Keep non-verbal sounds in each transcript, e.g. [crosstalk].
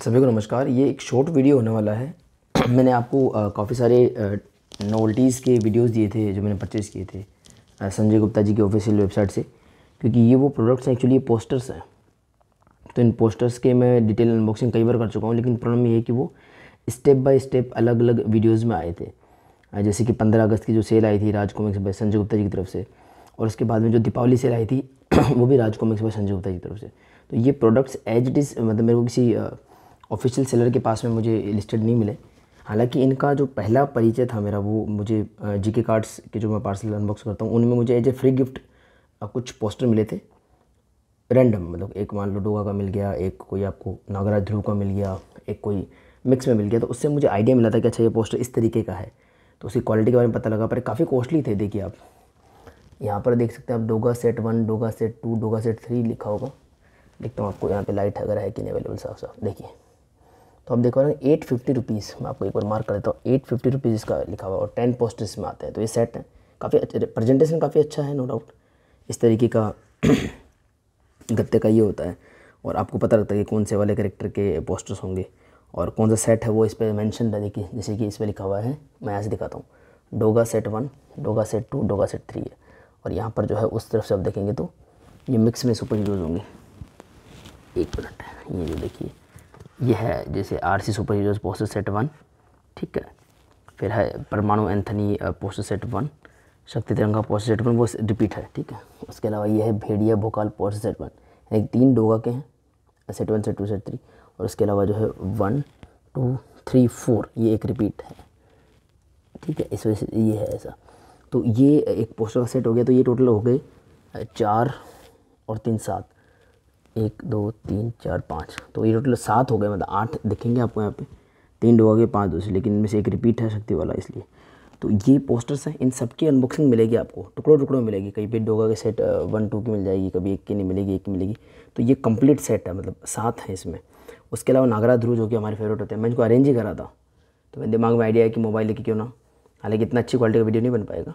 सभी को नमस्कार ये एक शॉर्ट वीडियो होने वाला है [clears throat] मैंने आपको काफ़ी सारे नोवल्टीज़ के वीडियोस दिए थे जो मैंने परचेज़ किए थे संजय गुप्ता जी की ऑफिशियल वेबसाइट से क्योंकि ये वो प्रोडक्ट्स हैं एक्चुअली ये पोस्टर्स हैं तो इन पोस्टर्स के मैं डिटेल अनबॉक्सिंग कई बार कर चुका हूँ लेकिन प्रॉब्लम ये है कि वो स्टेप बाय स्टेप अलग अलग वीडियोज़ में आए थे जैसे कि पंद्रह अगस्त की जो सेल आई थी राजकुमार संजय गुप्ता जी की तरफ से और उसके बाद में जो दीपावली सेल आई थी [clears throat] वो भी राज कॉमिक्स में संजय गुप्ता की तरफ से तो ये प्रोडक्ट्स एज इट इज़ मतलब मेरे को किसी ऑफिशियल सेलर के पास में मुझे लिस्टेड नहीं मिले हालांकि इनका जो पहला परिचय था मेरा वो मुझे जी के कार्ड्स के जो मैं पार्सल अनबॉक्स करता हूँ उनमें मुझे एज ए फ्री गिफ्ट कुछ पोस्टर मिले थे रैंडम मतलब एक मान लो डोगा का मिल गया एक कोई आपको नागराज ध्रुव का मिल गया एक कोई मिक्स में मिल गया तो उससे मुझे आइडिया मिला था कि अच्छा ये पोस्टर इस तरीके का है तो उसकी क्वालिटी के बारे में पता लगा पर काफ़ी कॉस्टली थे देखिए आप यहाँ पर देख सकते हैं आप Doga set one Doga set two Doga set three लिखा होगा देखता हूँ आपको यहाँ पे लाइट अगर है कि नहीं अवेलेबल साफ साफ देखिए तो आप देख पा रहे हैं एट फिफ्टी रुपीज़ मैं आपको एक बार मार्क कर देता हूँ एट फिफ्टी रुपीज़ इसका लिखा हुआ और टेन पोस्टर्स में आते हैं तो ये सेट है काफ़ी अच्छा प्रजेंटेशन काफ़ी अच्छा है नो डाउट इस तरीके का [clears throat] गत्ते का ये होता है और आपको पता लगता है कि कौन से वाले करेक्टर के पोस्टर्स होंगे और कौन सा सेट है वो इस पर मैंशन है देखिए जैसे कि इस पर लिखा हुआ है मैं यहाँ से दिखाता हूँ Doga set one Doga set two Doga set three है और यहाँ पर जो है उस तरफ से आप देखेंगे तो ये मिक्स में सुपर हीरोज़ होंगे एक मिनट ये जो देखिए ये है जैसे RC superheroes poster set one ठीक है फिर है परमाणु Anthony poster set one Shakti Tiranga poster set one वो रिपीट है ठीक है उसके अलावा ये है भेड़िया भोकाल पोस्टर सेट वन एक तीन डोगा के हैं set one set two set three और उसके अलावा जो है वन टू थ्री फोर ये एक रिपीट है ठीक है इस वजह से ये है ऐसा तो ये एक पोस्टर का सेट हो गया तो ये टोटल हो गए चार और तीन सात एक दो तीन चार पाँच तो ये टोटल सात हो गए मतलब आठ दिखेंगे आपको यहाँ पे तीन डो गए पाँच दूसरे लेकिन इनमें से एक रिपीट है शक्ति वाला इसलिए तो ये पोस्टर्स हैं इन सब की अनबॉक्सिंग मिलेगी आपको टुकड़ों टुकड़ों मिलेगी कहीं पे डोगा के सेट वन टू की मिल जाएगी कभी एक की नहीं मिलेगी एक की मिलेगी तो ये कंप्लीट सेट है मतलब सात हैं इसमें उसके अलावा नागरा ध्रुव जो कि हमारे फेवरेट होते हैं मैं इनको अरेंज ही करा था तो मेरे दिमाग में आइडिया है कि मोबाइल लेके क्यों ना हालांकि इतना अच्छी क्वालिटी का वीडियो नहीं बन पाएगा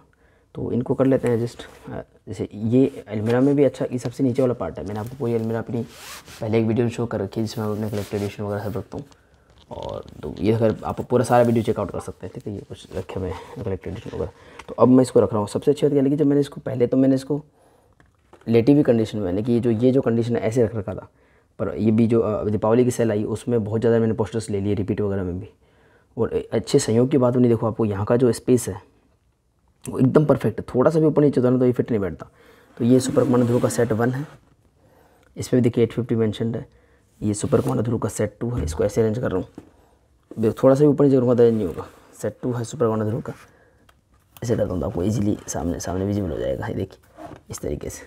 तो इनको कर लेते हैं जस्ट जैसे ये अलमिरा में भी अच्छा ये सबसे नीचे वाला पार्ट है मैंने आपको पूरी अलमिरा अपनी पहले एक वीडियो में शो कर रखी है जिसमें मैं अपने कलेक्टेड एडिशन वगैरह सब रखता हूँ और तो ये अगर आप पूरा सारा वीडियो चेकआउट कर सकते हैं ठीक है ये कुछ रखे हुए हैं कलेक्टेड एडिशन वगैरह तो अब मैं इसको रख रहा हूँ सबसे अच्छी बात क्या लगी जब मैंने इसको पहले तो मैंने इसको लेटी हुई कंडीशन में यानी कि ये जो ये जो कंडीशन है ऐसे रख रखा था पर ये भी जो दीपावली की सेल आई उसमें बहुत ज़्यादा मैंने पोस्टर्स ले लिए रिपीट वगैरह में भी और अच्छे सहयोग की बात होनी देखो आपको यहाँ का जो स्पेस है वो एकदम परफेक्ट है थोड़ा सा भी ऊपर नीचे जाना तो ये फिट नहीं बैठता तो ये सुपर कमांडो ध्रुव का सेट वन है इसमें भी देखिए एट फिफ्टी मैंशन है ये सुपर कमांडो ध्रुव का सेट टू है इसको ऐसे अरेंज कर रहा हूँ थोड़ा सा भी ऊपर नीचे करूँगा तो नहीं होगा सेट टू है सुपर कमांडो ध्रुव का ऐसे डर दूँगा तो आपको ईजिली सामने सामने विजिबल हो जाएगा ये देखिए इस तरीके से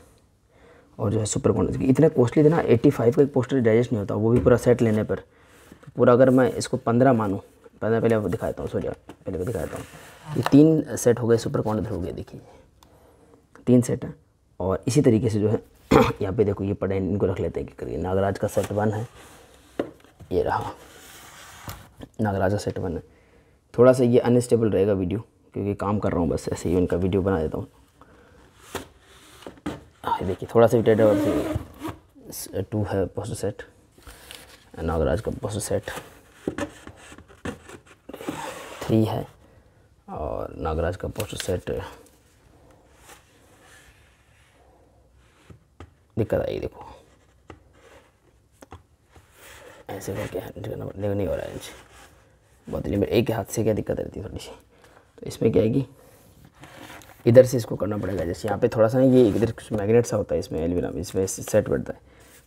और जो है सुपर कॉन्डो इतना कॉस्टली थे ना एट्टी फाइव का एक पोस्टर डाइजेस्ट नहीं होता वो भी पूरा सेट लेने पर तो पूरा अगर मैं इसको पंद्रह मानूँ पहले पहले दिखाता हूँ सॉरी पहले दिखा दिखाता हूँ ये तीन सेट हो गए सुपर कॉन्डर हो गए देखिए तीन सेट हैं और इसी तरीके से जो है [clears throat] यहाँ पे देखो ये पड़े इनको रख लेते हैं कि करिए नागराज का सेट वन है ये रहा नागराज का सेट वन है थोड़ा सा ये अनस्टेबल रहेगा वीडियो क्योंकि काम कर रहा हूँ बस ऐसे ही उनका वीडियो बना देता हूँ हाँ, देखिए थोड़ा सा भी टू है पोस्टर सेट नागराज का पोस्टर सेट थ्री है और नागराज का पोस्टर सेट दिक्कत आएगी देखो ऐसे करके देखो नहीं हो रहा है बहुत ही एक हाथ से क्या दिक्कत रहती है थोड़ी सी तो इसमें क्या आएगी इधर से इसको करना पड़ेगा जैसे यहाँ पे थोड़ा सा ये इधर कुछ मैग्नेट सा होता है इसमें एलविना में इसमें सेट बैठता है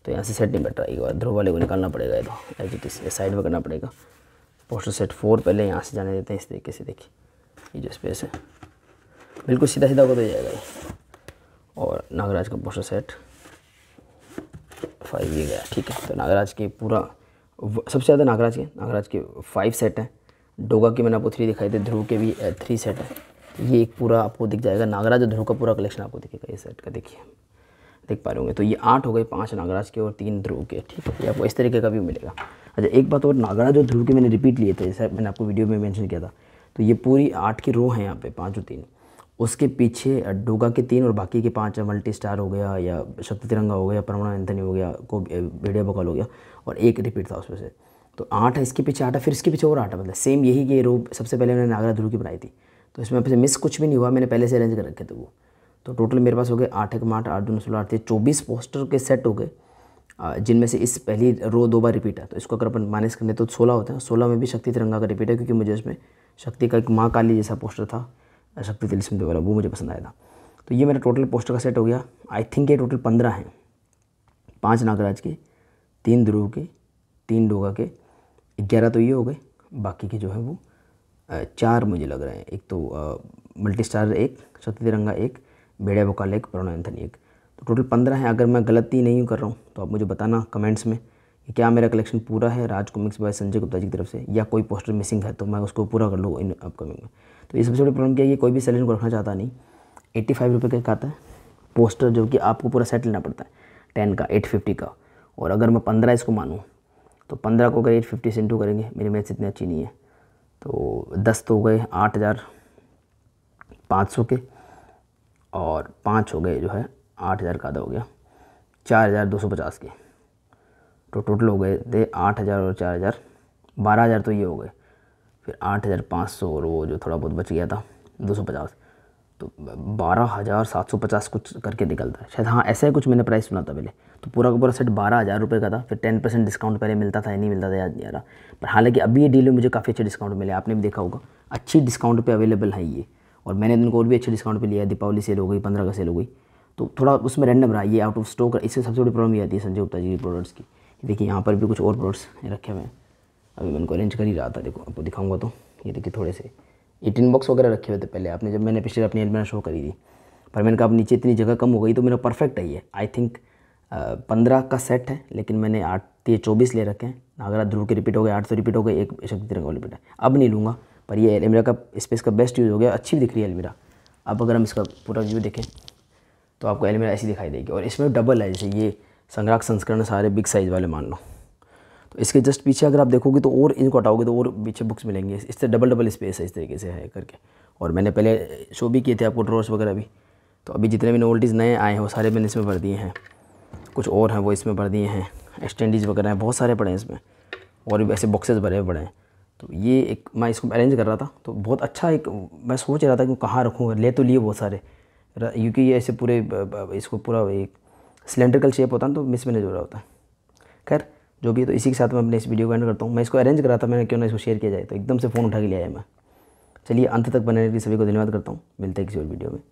तो यहाँ से सेट नहीं बैठ रहा है ध्रुव वाले को निकालना पड़ेगा ये तो एच साइड में करना पड़ेगा पोस्टर सेट फोर पहले यहाँ से जाने देते हैं इस तरीके से देखिए ये जो स्पेस है बिल्कुल सीधा सीधा को दे जाएगा ये और नागराज का पोस्टर सेट फाइव ये गया ठीक है तो नागराज के पूरा सबसे ज़्यादा नागराज के नागराज के फाइव सेट हैं डोगा के मैंने आपको थ्री दिखाई थे ध्रुव के भी थ्री सेट हैं ये एक पूरा आपको दिख जाएगा नागराज और ध्रुव का पूरा कलेक्शन आपको दिखेगा ये सेट का देखिए देख पा रहे होंगे तो ये आठ हो गए पाँच नागराज के और तीन ध्रुव के ठीक है ये आपको इस तरीके का भी मिलेगा अच्छा एक बात और नागराज और ध्रुव के मैंने रिपीट लिए थे जैसे मैंने आपको वीडियो में मैंशन किया था तो ये पूरी आठ की रो है यहाँ पे पाँच और तीन उसके पीछे डोगा के तीन और बाकी के पाँच मल्टी स्टार हो गया या शक्ति तिरंगा हो गया परमाणा एंथनी हो गया को वीडियो बकॉल हो गया और एक रिपीट था उसमें से तो आठ है इसके पीछे आठ है फिर इसके पीछे और आठ है मतलब सेम यही कि रो सबसे पहले मैंने नागरा ध्रुव की बनाई थी तो इसमें फिर मिस कुछ भी नहीं हुआ मैंने पहले से अरेंज कर रखे थे वो तो टोटल मेरे पास हो गए आठ एक आठ आठ दून सोलह आठ चौबीस पोस्टर के सेट हो गए जिनमें से इस पहली रो दो बार रिपीट है तो इसको अगर अपन माइनस करने तो सोलह होता है सोलह में भी शक्ति तिरंगा का रिपीट है क्योंकि मुझे इसमें शक्ति का एक माँ काली जैसा पोस्टर था शक्ति तिलस्म वाला वो मुझे पसंद आया था तो ये मेरा टोटल पोस्टर का सेट हो गया आई थिंक ये टोटल पंद्रह हैं पाँच नागराज के तीन ध्रुव के तीन डोगा के ग्यारह तो ये हो गए बाकी के जो है वो चार मुझे लग रहे हैं एक तो मल्टी स्टार एक शक्ति तिरंगा एक भेड़िया बेड़े वकालिक एक तो टोटल पंद्रह हैं अगर मैं गलती नहीं कर रहा हूँ तो आप मुझे बताना कमेंट्स में कि क्या मेरा कलेक्शन पूरा है राज कॉमिक्स बाय संजय गुप्ता जी की तरफ से या कोई पोस्टर मिसिंग है तो मैं उसको पूरा कर लूँ इन अपकमिंग में तो ये सबसे बड़ी प्रॉब्लम क्या है कोई भी सेलिंग को रखना चाहता नहीं एट्टी फाइव रुपये का आता है पोस्टर जो कि आपको पूरा सेट लेना पड़ता है टेन का एट फिफ्टी का और अगर मैं पंद्रह इसको मानूँ तो पंद्रह को अगर एट फिफ्टी से करेंगे मेरी मैथ्स इतनी अच्छी नहीं है तो दस तो हो गए आठ हज़ार पाँच सौ के और पाँच हो गए जो है आठ हज़ार का आधा हो गया चार हज़ार दो सौ पचास के तो टोटल हो गए थे आठ हज़ार और चार हज़ार बारह हज़ार तो ये हो गए फिर आठ हज़ार पाँच सौ और वो जो थोड़ा बहुत बच गया था दो सौ पचास तो बारह हज़ार सात सौ पचास कुछ करके निकलता है शायद हाँ ऐसा ही कुछ मैंने प्राइस सुना था पहले तो पूरा का पूरा सेट बारह हज़ार रुपये का था फिर टेन परसेंट डिस्काउंट पहले मिलता था या नहीं मिलता था याद नहीं आ रहा पर हालांकि अभी ये डील में मुझे काफ़ी अच्छे डिस्काउंट मिले आपने भी देखा होगा अच्छी डिस्काउंट पे अवेलेबल है ये और मैंने इनको और भी अच्छे डिस्काउंट पे लिया दीपावली सेल हो गई पंद्रह का सेल हो गई तो थोड़ा उसमें रैंडम रहा ये आउट ऑफ स्टॉक इससे सबसे बड़ी प्रॉब्लम ये आती है संजय गुप्ता जी की प्रोडक्ट्स की देखिए यहाँ पर भी कुछ और प्रोडक्ट्स रखे हुए हैं अभी मैं इनको अरेंज कर ही रहा था देखो आपको दिखाऊंगा तो ये देखिए थोड़े से एटीन बॉक्स वगैरह रखे हुए थे पहले आपने जब मैंने पिछले अपनी एलमेरा शो करी थी पर मैंने कहा अब नीचे इतनी जगह कम हो गई तो मेरा परफेक्ट है ये आई थिंक पंद्रह का सेट है लेकिन मैंने आठ ये चौबीस ले रखे हैं नागरा ध्रुव के रिपीट हो गए आठ सौ रिपीट हो गए एक शक्ति तिरंगा रिपीट है अब नहीं लूँगा पर ये एलमिरा का स्पेस का बेस्ट यूज़ हो गया अच्छी दिख रही है एलमिरा अब अगर हम इसका पूरा व्यू देखें तो आपको एलमिरा ऐसी दिखाई देगी और इसमें डबल है जैसे ये संग्राह संस्करण सारे बिग साइज़ वाले मान लो तो इसके जस्ट पीछे अगर आप देखोगे तो और इनको हटाओगे तो और पीछे बुक्स मिलेंगे इससे डबल डबल स्पेस है इस तरीके से है करके और मैंने पहले शो भी किए थे आपको ड्रॉर्स वगैरह भी तो अभी जितने भी नोल्टीज़ नए आए हैं वो सारे मैंने इसमें भर दिए हैं कुछ और हैं वो इसमें भर दिए हैं एक्सटेंडीज वगैरह हैं बहुत सारे पड़े हैं इसमें और भी ऐसे बॉक्सेस भरे पड़े हैं तो ये एक मैं इसको अरेंज कर रहा था तो बहुत अच्छा एक मैं सोच रहा था कि कहाँ रखूँगा ले तो लिए बहुत सारे क्योंकि ये ऐसे पूरे इसको पूरा एक सिलेंड्रिकल शेप होता है तो मिसमैनेज हो रहा होता है खैर जो भी तो इसी के साथ मैं अपने इस वीडियो को एंड करता हूँ मैं इसको अरेंज करा था मैंने क्यों ना इसको शेयर किया जाए तो एकदम से फ़ोन उठा के लिया आया मैं चलिए अंत तक बनाने के लिए सभी को धन्यवाद करता हूँ मिलते हैं किसी और वीडियो में